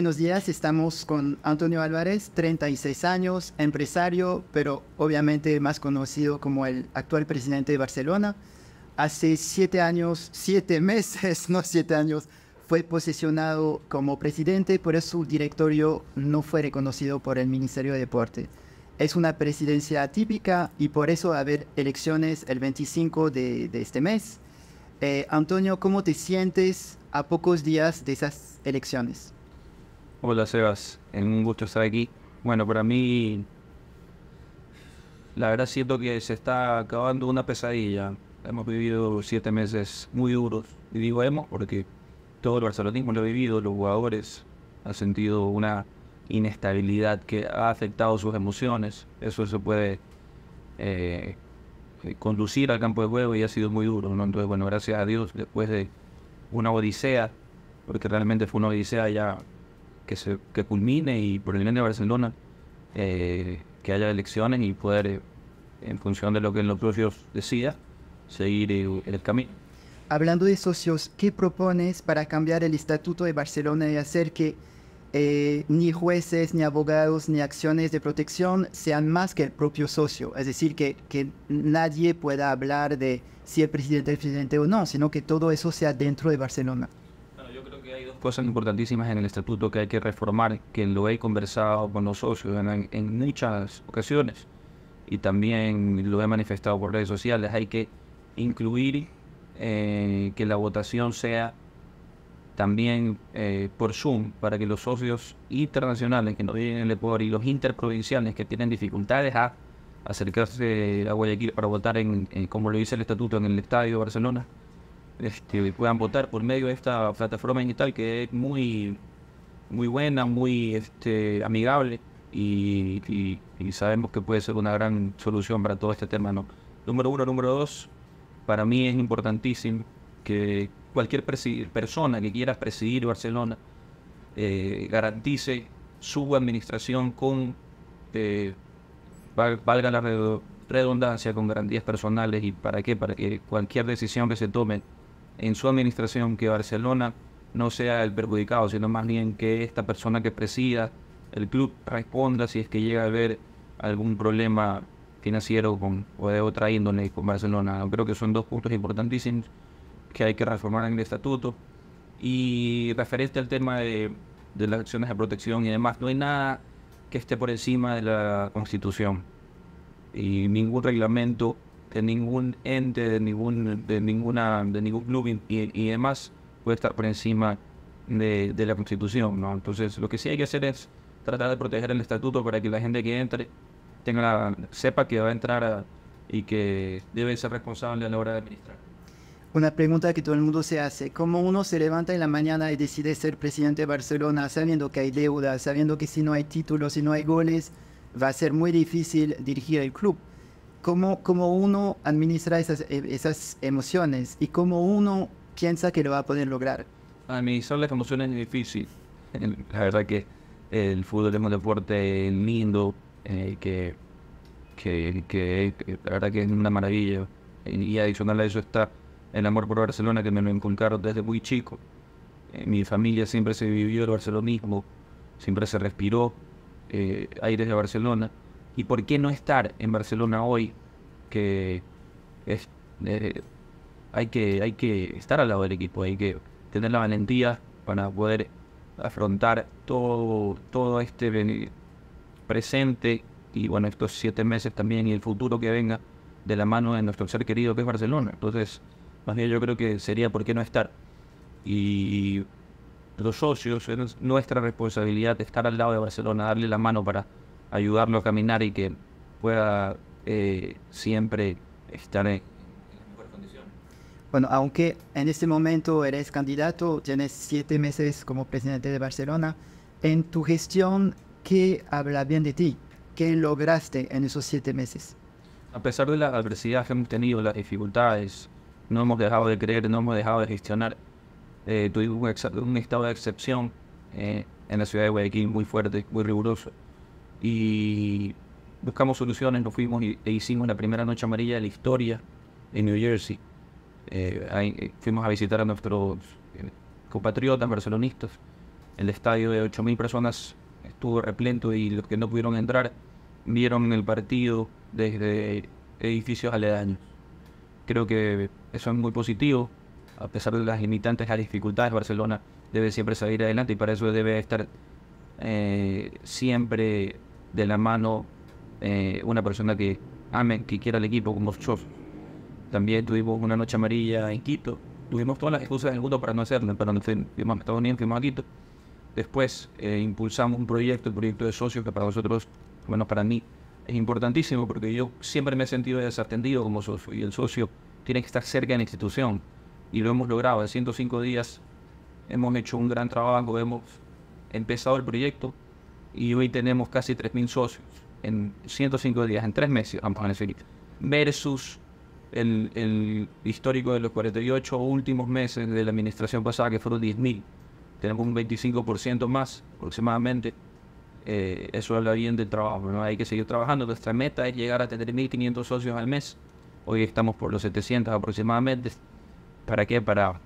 buenos días. Estamos con Antonio Álvarez, 36 años, empresario, pero obviamente más conocido como el actual presidente de Barcelona. Hace siete años, siete meses, no siete años, fue posicionado como presidente, por eso su directorio no fue reconocido por el Ministerio de Deporte. Es una presidencia atípica y por eso va a haber elecciones el 25 de, este mes. Eh, Antonio, ¿cómo te sientes a pocos días de esas elecciones? Hola Sebas, es eh, un gusto estar aquí. Bueno, para mí, la verdad siento que se está acabando una pesadilla. Hemos vivido siete meses muy duros. Y digo hemos porque todo el barcelonismo lo ha vivido, los jugadores han sentido una inestabilidad que ha afectado sus emociones. Eso se puede eh, conducir al campo de juego y ha sido muy duro. Entonces, bueno, gracias a Dios, después de una odisea, porque realmente fue una odisea ya que, se, culmine y por el bien de Barcelona, eh, que haya elecciones y poder, eh, en función de lo que los propios decida, seguir el, eh, el camino. Hablando de socios, ¿qué propones para cambiar el estatuto de Barcelona y hacer que ni jueces, ni abogados, ni acciones de protección sean más que el propio socio. Es decir, que, que, nadie pueda hablar de si el presidente es presidente o no, sino que todo eso sea dentro de Barcelona hay dos cosas importantísimas en el estatuto que hay que reformar, que lo he conversado con los socios en, muchas ocasiones y también lo he manifestado por redes sociales. Hay que incluir eh, que la votación sea también eh, por Zoom para que los socios internacionales que no vienen en el poder y los interprovinciales que tienen dificultades a acercarse a Guayaquil para votar, en, como lo dice el estatuto, en el Estadio de Barcelona, este, puedan votar por medio de esta plataforma digital que es muy, muy buena, muy este, amigable y, sabemos que puede ser una gran solución para todo este tema. Número uno, número dos, para mí es importantísimo que cualquier persona que quiera presidir Barcelona eh, garantice su administración con, eh, valga la redundancia, con garantías personales y para qué, para que cualquier decisión que se tome en su administración que Barcelona no sea el perjudicado, sino más bien que esta persona que presida el club responda si es que llega a haber algún problema financiero con, o de otra índole con Barcelona. Creo que son dos puntos importantísimos que hay que reformar en el estatuto. Y referente al tema de, de las acciones de protección y demás, no hay nada que esté por encima de la Constitución y ningún reglamento de ningún ente, de ningún, de ninguna, de ningún club y, demás puede estar por encima de, la constitución, ¿no? Entonces lo que sí hay que hacer es tratar de proteger el estatuto para que la gente que entre tenga sepa que va a entrar y que debe ser responsable a la hora de administrar. Una pregunta que todo el mundo se hace, ¿cómo uno se levanta en la mañana y decide ser presidente de Barcelona sabiendo que hay deuda, sabiendo que si no hay títulos, si no hay goles, va a ser muy difícil dirigir el club? cómo, uno administra eh, esas, emociones y cómo uno piensa que lo va a poder lograr. Administrar las emociones es difícil. La verdad que el fútbol es un deporte lindo, eh, que, que, la verdad que es una maravilla. Y adicional a eso está el amor por Barcelona que me lo inculcaron desde muy chico. Eh, mi familia siempre se vivió el barcelonismo, siempre se respiró eh, aires de Barcelona. ¿Y por qué no estar en Barcelona hoy? Que es, eh, hay, que, hay que estar al lado del equipo, hay que tener la valentía para poder afrontar todo, todo este presente y bueno, estos siete meses también y el futuro que venga de la mano de nuestro ser querido que es Barcelona. Entonces, más bien yo creo que sería por qué no estar. Y los socios, es nuestra responsabilidad estar al lado de Barcelona, darle la mano para ayudarlo a caminar y que pueda eh, siempre estar en buenas condiciones. Bueno, aunque en este momento eres candidato, tienes siete meses como presidente de Barcelona, en tu gestión, ¿qué habla bien de ti? ¿Qué lograste en esos siete meses? A pesar de la adversidad que hemos tenido, las dificultades, no hemos dejado de creer, no hemos dejado de gestionar. Eh, un, estado de excepción eh, en la ciudad de Guayaquil muy fuerte, muy riguroso y buscamos soluciones, nos fuimos e hicimos la primera noche amarilla de la historia en New Jersey. Eh, eh, fuimos a visitar a nuestros eh, compatriotas barcelonistas. El estadio de 8.000 personas estuvo repleto y los que no pudieron entrar vieron el partido desde edificios aledaños. Creo que eso es muy positivo, a pesar de las limitantes, las dificultades, Barcelona debe siempre salir adelante y para eso debe estar siempre de la mano eh, una persona que ame, que quiera el equipo, como yo. También tuvimos una noche amarilla en Quito. Tuvimos todas las excusas del mundo para no hacerlo, pero nos fuimos a Estados Quito. Después eh, impulsamos un proyecto, el proyecto de socio que para nosotros, bueno, para mí, es importantísimo porque yo siempre me he sentido desatendido como socio y el socio tiene que estar cerca de la institución y lo hemos logrado. En 105 días hemos hecho un gran trabajo, hemos empezado el proyecto, y hoy tenemos casi 3.000 socios en 105 días, en tres meses, vamos a decir, versus el, histórico de los 48 últimos meses de la administración pasada, que fueron 10.000. Tenemos un 25% más aproximadamente. Eh, eso habla bien del trabajo, ¿no? hay que seguir trabajando. Nuestra meta es llegar a tener 1.500 socios al mes. Hoy estamos por los 700 aproximadamente. ¿Para qué? Para,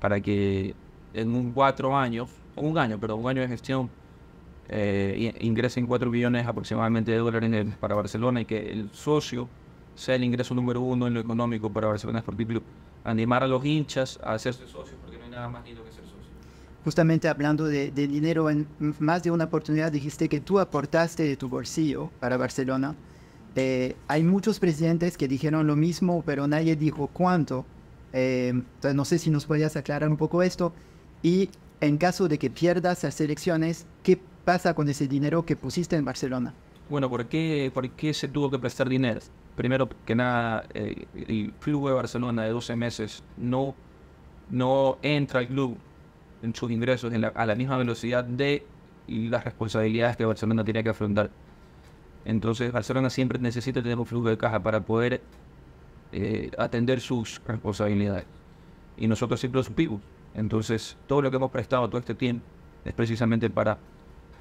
para que en un cuatro años, un año, perdón, un año de gestión, eh, ingresen 4 billones aproximadamente de dólares para Barcelona y que el socio sea el ingreso número uno en lo económico para Barcelona Sporting Club. Animar a los hinchas a ser socios, porque no hay nada más lindo que ser socios Justamente hablando de, dinero, en más de una oportunidad dijiste que tú aportaste de tu bolsillo para Barcelona. Eh, hay muchos presidentes que dijeron lo mismo, pero nadie dijo cuánto. Eh, entonces, no sé si nos podías aclarar un poco esto. Y en caso de que pierdas las elecciones, ¿qué pasa con ese dinero que pusiste en Barcelona? Bueno, ¿por qué, por qué se tuvo que prestar dinero? Primero que nada, eh, el flujo de Barcelona de 12 meses no, no entra al club en sus ingresos a la misma velocidad de las responsabilidades que Barcelona tiene que afrontar. Entonces Barcelona siempre necesita tener un flujo de caja para poder eh, atender sus responsabilidades. Y nosotros siempre lo supimos. Entonces todo lo que hemos prestado todo este tiempo es precisamente para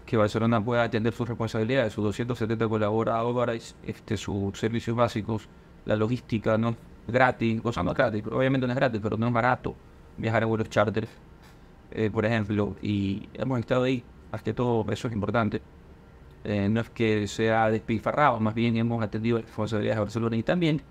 que Barcelona pueda atender sus responsabilidades, sus 270 colaboradores, este, sus servicios básicos, la logística, ¿no? Gratis, cosas más gratis, obviamente no es gratis, pero no es barato viajar a vuelos charters, eh, por ejemplo, y hemos estado ahí, hasta todo eso es importante. Eh, no es que sea despilfarrado, más bien hemos atendido las responsabilidades de Barcelona y también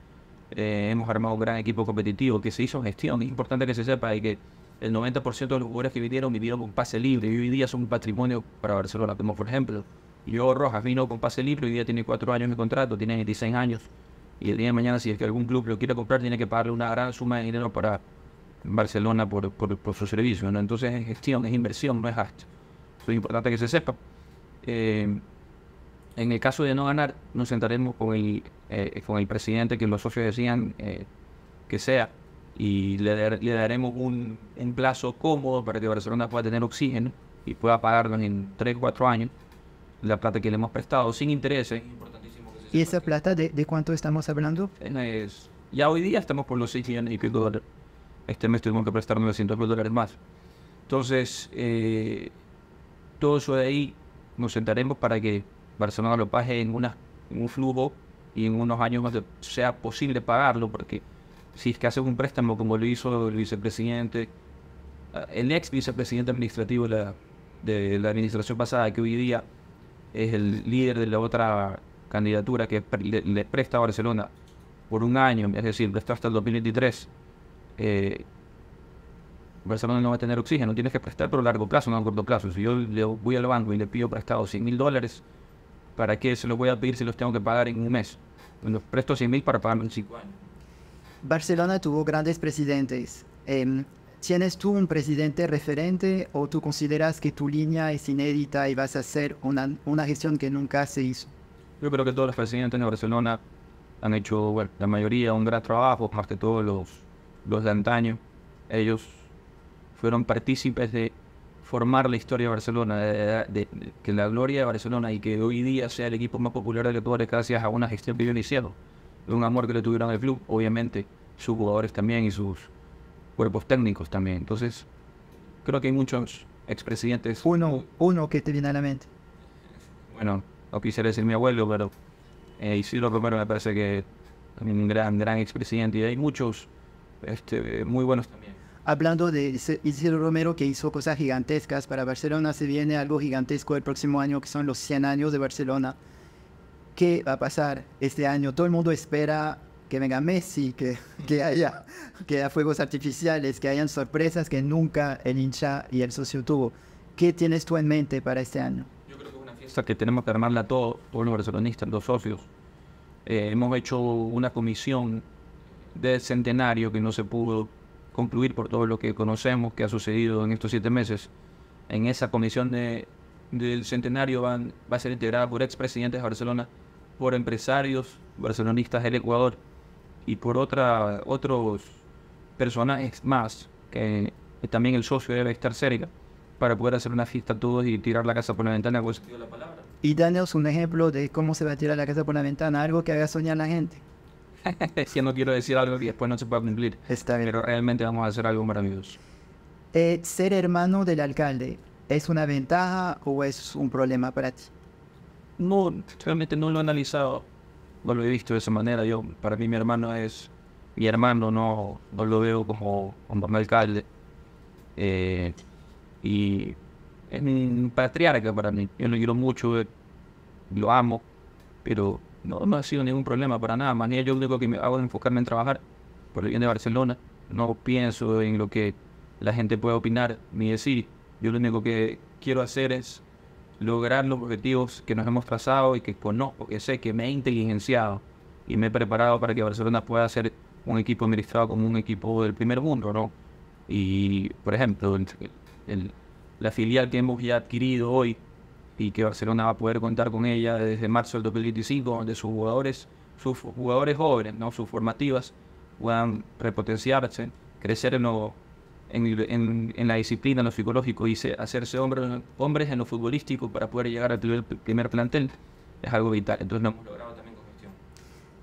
eh, hemos armado un gran equipo competitivo que se hizo gestión. Es importante que se sepa y que el 90% de los jugadores que vinieron vinieron con pase libre y hoy día son un patrimonio para Barcelona, como por ejemplo. Yo Rojas vino con pase libre, hoy día tiene cuatro años de contrato, tiene 26 años y el día de mañana si es que algún club lo quiere comprar tiene que pagarle una gran suma de dinero para Barcelona por, por, por su servicio. Entonces es gestión, es inversión, no es gasto. es importante que se sepa. Eh, en el caso de no ganar, nos sentaremos con el, eh, con el presidente que los socios decían eh, que sea y le, le daremos un, un, plazo cómodo para que Barcelona pueda tener oxígeno y pueda pagarnos en 3, 4 años la plata que le hemos prestado sin intereses. ¿Y esa plata de, cuánto estamos hablando? ya hoy día estamos por los 6 millones y pico dólares. Este mes tuvimos que prestar 900 mil dólares más. Entonces, eh, todo eso de ahí nos sentaremos para que Barcelona lo pague en, en un flujo y en unos años más sea posible pagarlo, porque si es que hace un préstamo como lo hizo el vicepresidente, eh, el ex vicepresidente administrativo de la, administración pasada, que hoy día es el líder de la otra candidatura que le, presta a Barcelona por un año, es decir, prestó hasta el 2023, eh, Barcelona no va a tener oxígeno, tienes que prestar por largo plazo, no a corto plazo. Si yo le voy al banco y le pido prestado 100 mil dólares, ¿para qué se los voy a pedir si los tengo que pagar en un mes? Los presto 100 mil para pagarme en 5 años. Barcelona tuvo grandes presidentes. Em, ¿Tienes tú un presidente referente o tú consideras que tu línea es inédita y vas a hacer una, una gestión que nunca se hizo? Yo creo que todos los presidentes de Barcelona han hecho, bueno, la mayoría, un gran trabajo, más que todos los, los de antaño. Ellos fueron partícipes de formar la historia de Barcelona, de, que la gloria de Barcelona y que hoy día sea el equipo más popular de los gracias a una gestión que yo un amor que le tuvieron al club, obviamente sus jugadores también y sus cuerpos técnicos también. Entonces, creo que hay muchos expresidentes. Uno, uno que te viene a la mente. Bueno, no quisiera decir mi abuelo, pero eh, Isidro Romero me parece que también un gran, gran expresidente y hay muchos este, muy buenos también. Hablando de Isidro Romero que hizo cosas gigantescas para Barcelona, se viene algo gigantesco el próximo año que son los 100 años de Barcelona qué va a pasar este año. Todo el mundo espera que venga Messi, que, que haya, que haya fuegos artificiales, que hayan sorpresas que nunca el hincha y el socio tuvo. ¿Qué tienes tú en mente para este año? Yo creo que es una fiesta que tenemos que armarla todos, todos los barcelonistas, los socios. Eh, hemos hecho una comisión de centenario que no se pudo concluir por todo lo que conocemos que ha sucedido en estos siete meses. En esa comisión del centenario van, va a ser integrada por expresidentes de Barcelona, por empresarios barcelonistas del Ecuador y por otra, otros personajes más que también el socio debe estar cerca para poder hacer una fiesta todos y tirar la casa por la ventana. palabra. Pues. Y danos un ejemplo de cómo se va a tirar la casa por la ventana, algo que haga soñar a la gente. si no quiero decir algo que después no se pueda cumplir. Está bien. Pero realmente vamos a hacer algo maravilloso. Eh, ser hermano del alcalde, ¿es una ventaja o es un problema para ti? no, realmente no lo he analizado, no lo he visto de esa manera. Yo, para mí mi hermano es mi hermano, no, lo veo como, como un alcalde. Eh, y es un patriarca para mí. Yo lo quiero mucho, eh, lo amo, pero no, me ha sido ningún problema para nada. Más yo lo único que me hago es enfocarme en trabajar por el bien de Barcelona. No pienso en lo que la gente puede opinar ni decir. Yo lo único que quiero hacer es lograr los objetivos que nos hemos trazado y que conozco, que sé, que me he inteligenciado y me he preparado para que Barcelona pueda ser un equipo administrado como un equipo del primer mundo, ¿no? Y, por ejemplo, el, la filial que hemos ya adquirido hoy y que Barcelona va a poder contar con ella desde marzo del 2025, donde sus jugadores, sus jugadores jóvenes, ¿no? Sus formativas puedan repotenciarse, crecer en nuevo en, en, la disciplina, en lo psicológico y hacerse hombres hombres en lo futbolístico para poder llegar al primer, primer plantel es algo vital. Entonces lo hemos logrado también con gestión.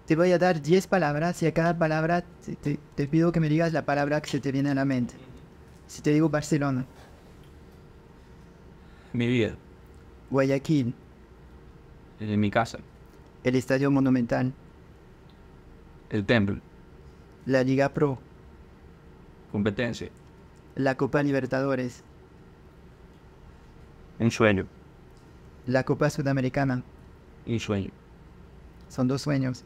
Te voy a dar 10 palabras y a cada palabra te, te, pido que me digas la palabra que se te viene a la mente. Si te digo Barcelona. Mi vida. Guayaquil. Eh, mi casa. El Estadio Monumental. El Templo. La Liga Pro. Competencia la Copa Libertadores. Un sueño. La Copa Sudamericana. Un sueño. Son dos sueños.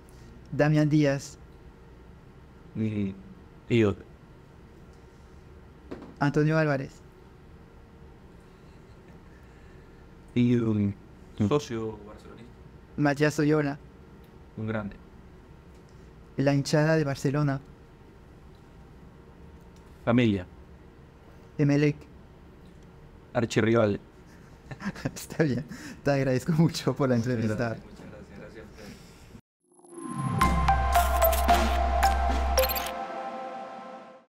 Damián Díaz. Y, Antonio Álvarez. Y un, socio barcelonista. Matías Oyola Un grande. La hinchada de Barcelona. Familia. Emelec. Archirrival. está bien, te agradezco mucho por la entrevista.